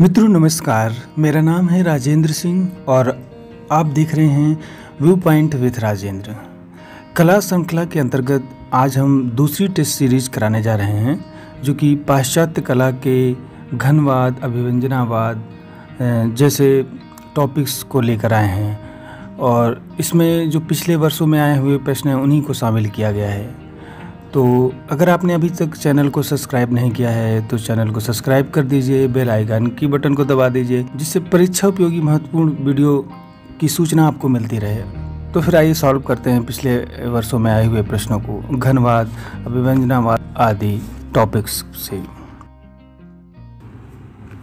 मित्रों नमस्कार मेरा नाम है राजेंद्र सिंह और आप देख रहे हैं व्यू पॉइंट विथ राजेंद्र कला श्रृंखला के अंतर्गत आज हम दूसरी टेस्ट सीरीज कराने जा रहे हैं जो कि पाश्चात्य कला के घनवाद अभिव्यंजनावाद जैसे टॉपिक्स को लेकर आए हैं और इसमें जो पिछले वर्षों में आए हुए प्रश्न हैं उन्हीं को शामिल किया गया है तो अगर आपने अभी तक चैनल को सब्सक्राइब नहीं किया है तो चैनल को सब्सक्राइब कर दीजिए बेल आइकन की बटन को दबा दीजिए जिससे परीक्षा उपयोगी महत्वपूर्ण वीडियो की सूचना आपको मिलती रहे तो फिर आइए सॉल्व करते हैं पिछले वर्षों में आए हुए प्रश्नों को घनवाद अभिव्यंजनावाद आदि टॉपिक्स से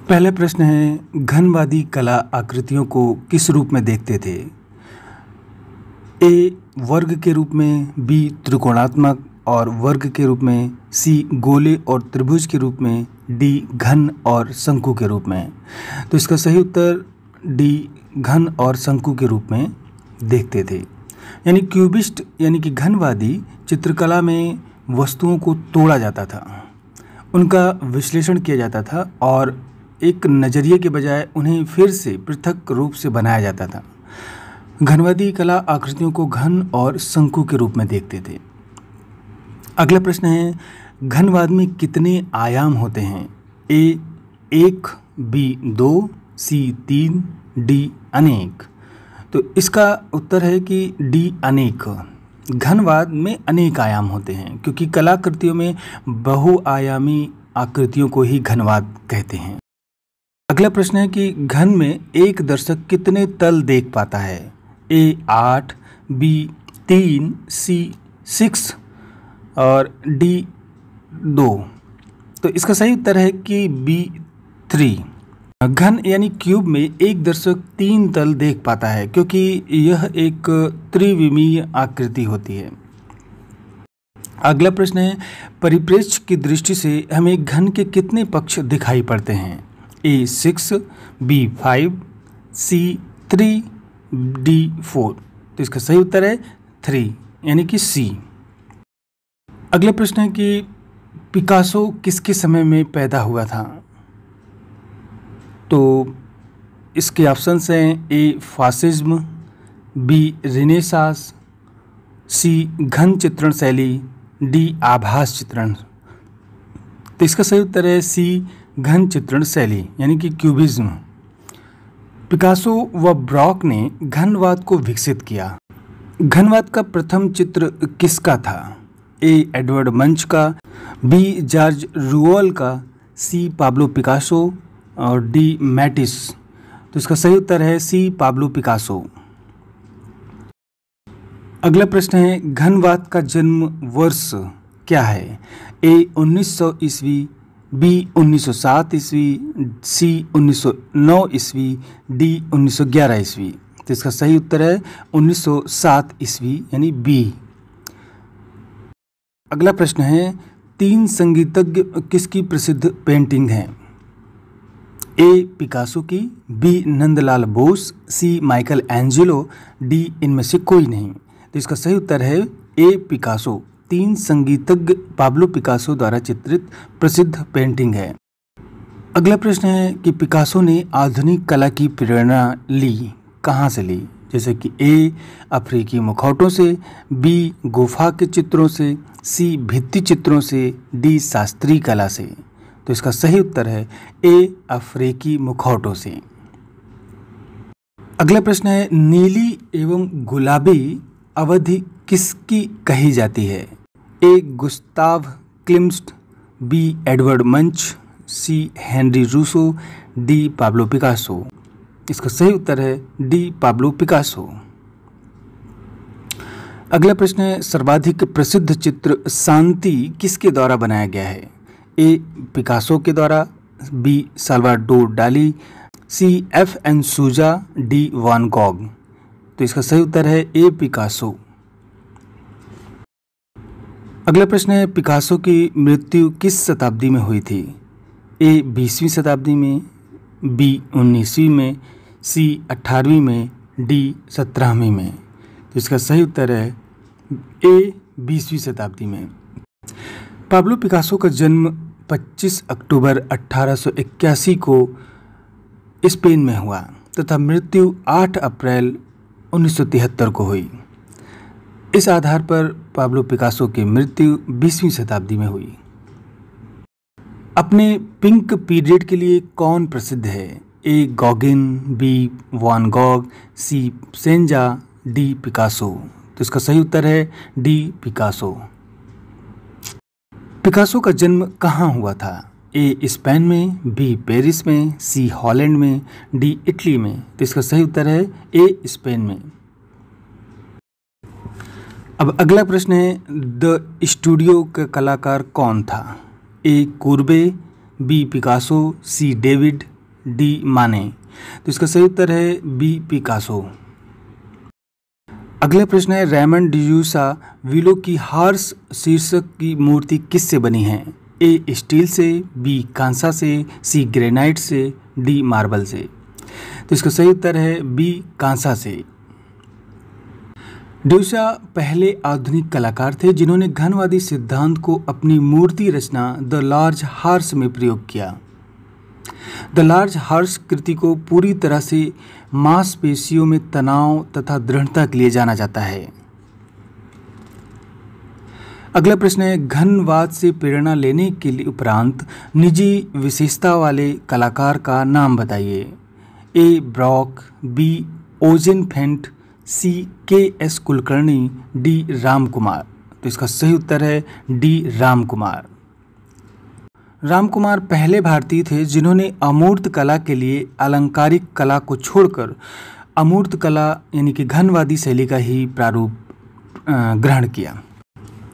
पहला प्रश्न है घनवादी कला आकृतियों को किस रूप में देखते थे ए वर्ग के रूप में बी त्रिकोणात्मक और वर्ग के रूप में सी गोले और त्रिभुज के रूप में डी घन और शंकु के रूप में तो इसका सही उत्तर डी घन और शंकु के रूप में देखते थे यानी क्यूबिस्ट यानी कि घनवादी चित्रकला में वस्तुओं को तोड़ा जाता था उनका विश्लेषण किया जाता था और एक नज़रिए के बजाय उन्हें फिर से पृथक रूप से बनाया जाता था घनवादी कला आकृतियों को घन और शंकु के रूप में देखते थे अगला प्रश्न है घनवाद में कितने आयाम होते हैं ए एक बी दो सी तीन डी अनेक तो इसका उत्तर है कि डी अनेक घनवाद में अनेक आयाम होते हैं क्योंकि कलाकृतियों में बहुआयामी आकृतियों को ही घनवाद कहते हैं अगला प्रश्न है कि घन में एक दर्शक कितने तल देख पाता है ए आठ बी तीन सी सिक्स और डी दो तो इसका सही उत्तर है कि बी थ्री घन यानी क्यूब में एक दर्शक तीन तल देख पाता है क्योंकि यह एक त्रिविमीय आकृति होती है अगला प्रश्न है परिप्रेक्ष्य की दृष्टि से हमें घन के कितने पक्ष दिखाई पड़ते हैं A six B five C three D four तो इसका सही उत्तर है थ्री यानी कि सी अगला प्रश्न है कि पिकासो किसके समय में पैदा हुआ था तो इसके ऑप्शंस हैं ए फासिज्म बी रिनेसास सी घन चित्रण शैली डी आभास चित्रण तो इसका सही उत्तर है सी घन चित्रण शैली यानी कि क्यूबिज्म पिकासो व ब्रॉक ने घनवाद को विकसित किया घनवाद का प्रथम चित्र किसका था ए एडवर्ड मंच का बी जॉर्ज रूअल का सी पाब्लो पिकासो और डी मैटिस तो इसका सही उत्तर है सी पाब्लो पिकासो अगला प्रश्न है घनवाद का जन्म वर्ष क्या है ए 1900 ईस्वी बी 1907 ईस्वी सी 1909 ईस्वी डी 1911 ईस्वी तो इसका सही उत्तर है 1907 ईस्वी यानी बी अगला प्रश्न है तीन संगीतज्ञ किसकी प्रसिद्ध पेंटिंग हैं ए पिकासो की B Nandalal Bose C Michelangelo D इनमें से कोई नहीं तो इसका सही उत्तर है ए पिकासो तीन संगीतज्ञ पाब्लो पिकासो द्वारा चित्रित प्रसिद्ध पेंटिंग है अगला प्रश्न है कि पिकासो ने आधुनिक कला की प्रेरणा ली कहाँ से ली जैसे कि ए अफ्रीकी मुखौटों से बी गुफा के चित्रों से सी भित्ति चित्रों से डी शास्त्रीय कला से तो इसका सही उत्तर है ए अफ्रीकी मुखौटों से अगला प्रश्न है नीली एवं गुलाबी अवधि किसकी कही जाती है A Gustav Klimt B Edvard Munch C Henri Rousseau D Pablo Picasso इसका सही उत्तर है डी पाब्लो पिकासो अगला प्रश्न है सर्वाधिक प्रसिद्ध चित्र शांति किसके द्वारा बनाया गया है ए पिकासो के द्वारा B Salvador Dali C F N Souza D Van Gogh तो इसका सही उत्तर है ए पिकासो अगला प्रश्न है पिकासो की मृत्यु किस शताब्दी में हुई थी ए बीसवीं शताब्दी में बी उन्नीसवीं में सी अट्ठारहवीं में डी सत्रहवीं में तो इसका सही उत्तर है ए बीसवीं शताब्दी में पाब्लो पिकासो का जन्म 25 अक्टूबर 1881 को स्पेन में हुआ तथा मृत्यु 8 अप्रैल 1973 को हुई इस आधार पर पाब्लो पिकासो की मृत्यु 20वीं शताब्दी में हुई अपने पिंक पीरियड के लिए कौन प्रसिद्ध है A Gauguin B Van Gogh C Cezanne D Picasso तो इसका सही उत्तर है डी पिकासो पिकासो का जन्म कहाँ हुआ था ए स्पेन में बी पेरिस में सी हॉलैंड में डी इटली में तो इसका सही उत्तर है ए स्पेन में अब अगला प्रश्न है द स्टूडियो का कलाकार कौन था A Courbet B Picasso C David D Manet तो इसका सही उत्तर है बी पिकासो अगला प्रश्न है रेमन डिजूसा विलो की हार्स शीर्षक की मूर्ति किससे बनी है ए स्टील से बी कांसा से सी ग्रेनाइट से डी मार्बल से तो इसका सही उत्तर है बी कांसा से डिशा पहले आधुनिक कलाकार थे जिन्होंने घनवादी सिद्धांत को अपनी मूर्ति रचना द लार्ज हार्स में प्रयोग किया द लार्ज हार्स कृति को पूरी तरह से मांसपेशियों में तनाव तथा दृढ़ता के लिए जाना जाता है अगला प्रश्न है घनवाद से प्रेरणा लेने के लिए उपरांत निजी विशेषता वाले कलाकार का नाम बताइए ए ब्रॉक बी ओजन फेंट सी के एस कुलकर्णी डी रामकुमार तो इसका सही उत्तर है डी रामकुमार कुमार रामकुमार पहले भारतीय थे जिन्होंने अमूर्त कला के लिए अलंकारिक कला को छोड़कर अमूर्त कला यानी कि घनवादी शैली का ही प्रारूप ग्रहण किया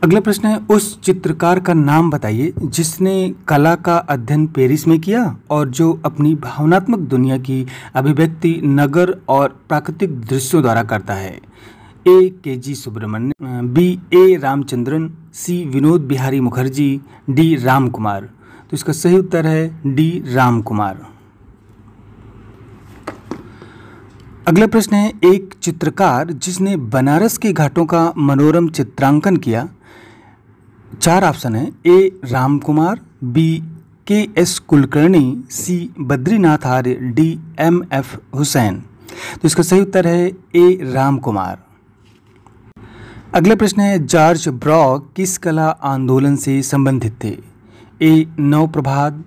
अगला प्रश्न है उस चित्रकार का नाम बताइए जिसने कला का अध्ययन पेरिस में किया और जो अपनी भावनात्मक दुनिया की अभिव्यक्ति नगर और प्राकृतिक दृश्यों द्वारा करता है A K G Subramanyan B A Ramachandran C Vinod Bihari Mukherjee D Ram Kumar तो इसका सही उत्तर है डी राम कुमार अगला प्रश्न है एक चित्रकार जिसने बनारस के घाटों का मनोरम चित्रांकन किया चार ऑप्शन है A Ram Kumar B K S Kulkarni C Badrinath Arya D M F Husain तो इसका सही उत्तर है ए राम कुमार अगला प्रश्न है जॉर्ज ब्रॉक किस कला आंदोलन से संबंधित थे ए नवप्रभाद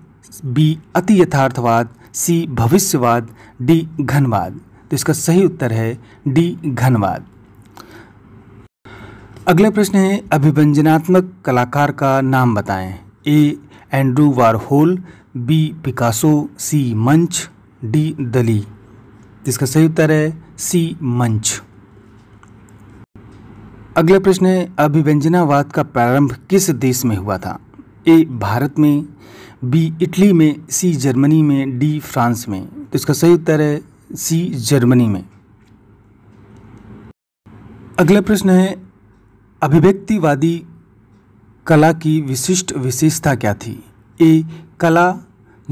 बी अति यथार्थवाद सी भविष्यवाद डी घनवाद तो इसका सही उत्तर है डी घनवाद अगला प्रश्न है अभिव्यंजनात्मक कलाकार का नाम बताएं A Andrew Warhol B Picasso C Munch D दली इसका सही उत्तर है सी मंच अगला प्रश्न है अभिव्यंजनावाद का प्रारंभ किस देश में हुआ था ए भारत में बी इटली में सी जर्मनी में डी फ्रांस में तो इसका सही उत्तर है सी जर्मनी में अगला प्रश्न है अभिव्यक्तिवादी कला की विशिष्ट विशेषता क्या थी ए कला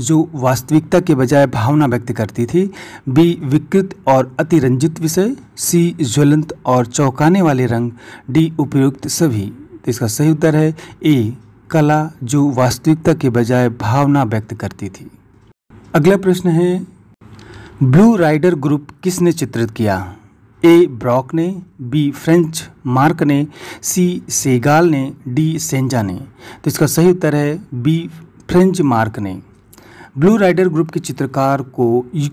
जो वास्तविकता के बजाय भावना व्यक्त करती थी बी विकृत और अतिरंजित विषय सी ज्वलंत और चौंकाने वाले रंग डी उपयुक्त सभी तो इसका सही उत्तर है ए कला जो वास्तविकता के बजाय भावना व्यक्त करती थी अगला प्रश्न है ब्लू राइडर ग्रुप किसने चित्रित किया ए ब्रॉक ने बी फ्रेंच मार्क ने सी सेगाल ने डी सेंजा ने तो इसका सही उत्तर है बी फ्रेंच मार्क ने ब्लू राइडर ग्रुप के चित्रकार को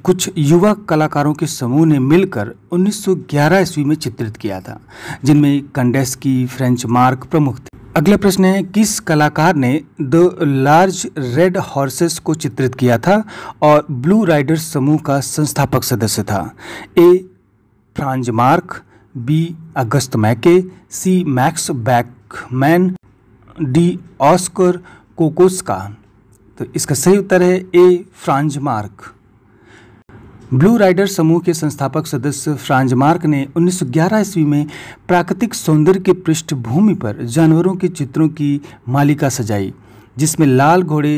कुछ युवा कलाकारों के समूह ने मिलकर 1911 ईस्वी में चित्रित किया था जिनमें कंडेस्की फ्रेंच मार्क प्रमुख थे अगला प्रश्न है किस कलाकार ने द लार्ज रेड हॉर्सेस को चित्रित किया था और ब्लू राइडर्स समूह का संस्थापक सदस्य था A Franz Marc B August Macke C Max Beckmann D Oskar Kokoschka तो इसका सही उत्तर है A Franz Marc blue rider समूह के संस्थापक सदस्य फ्रांज मार्क ने 1911 ईस्वी में प्राकृतिक सौंदर्य के पृष्ठभूमि पर जानवरों के चित्रों की मालिका सजाई जिसमें लाल घोड़े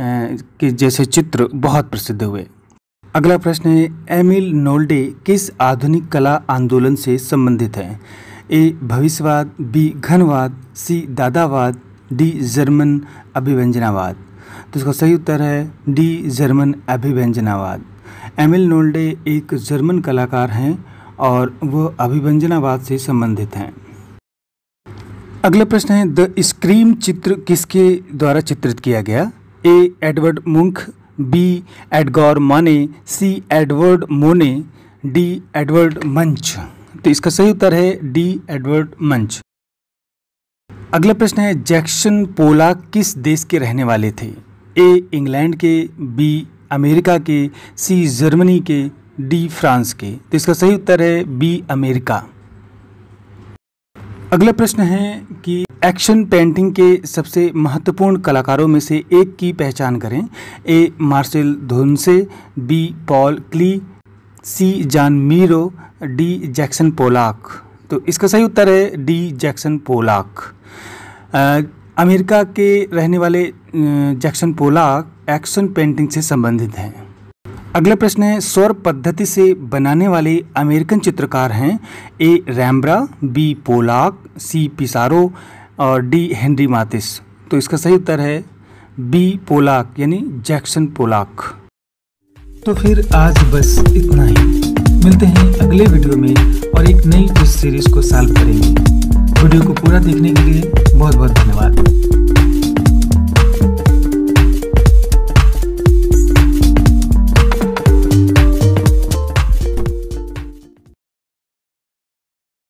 के जैसे चित्र बहुत प्रसिद्ध हुए अगला प्रश्न है एमिल नोल्डे किस आधुनिक कला आंदोलन से संबंधित हैं ए भविष्यवाद बी घनवाद सी दादावाद डी जर्मन अभिव्यंजनावाद तो इसका सही उत्तर है डी जर्मन अभिव्यंजनावाद एमिल नोल्डे एक जर्मन कलाकार हैं और वह अभिव्यंजनावाद से संबंधित हैं अगला प्रश्न है द स्क्रीम चित्र किसके द्वारा चित्रित किया गया ए Edward मुंख B Edgar Manet C Edward Monet D Edvard Munch तो इसका सही उत्तर है डी एडवर्ड मंच अगला प्रश्न है जैक्सन पोला किस देश के रहने वाले थे ए इंग्लैंड के बी अमेरिका के सी जर्मनी के डी फ्रांस के तो इसका सही उत्तर है बी अमेरिका अगला प्रश्न है कि एक्शन पेंटिंग के सबसे महत्वपूर्ण कलाकारों में से एक की पहचान करें A Marcel Duchamp B Paul Klee C जान मीरो डी जैक्सन पोलाक तो इसका सही उत्तर है डी जैक्सन पोलाक अमेरिका के रहने वाले जैक्सन पोलाक एक्शन पेंटिंग से संबंधित हैं अगला प्रश्न है सौर पद्धति से बनाने वाले अमेरिकन चित्रकार हैं ए रैम्ब्रा बी पोलाक सी पिसारो और डी हेनरी मातिस तो इसका सही उत्तर है बी पोलाक यानी जैक्सन पोलाक तो फिर आज बस इतना ही मिलते हैं अगले वीडियो में और एक नई सीरीज को सॉल्व करेंगे वीडियो को पूरा देखने के लिए बहुत बहुत धन्यवाद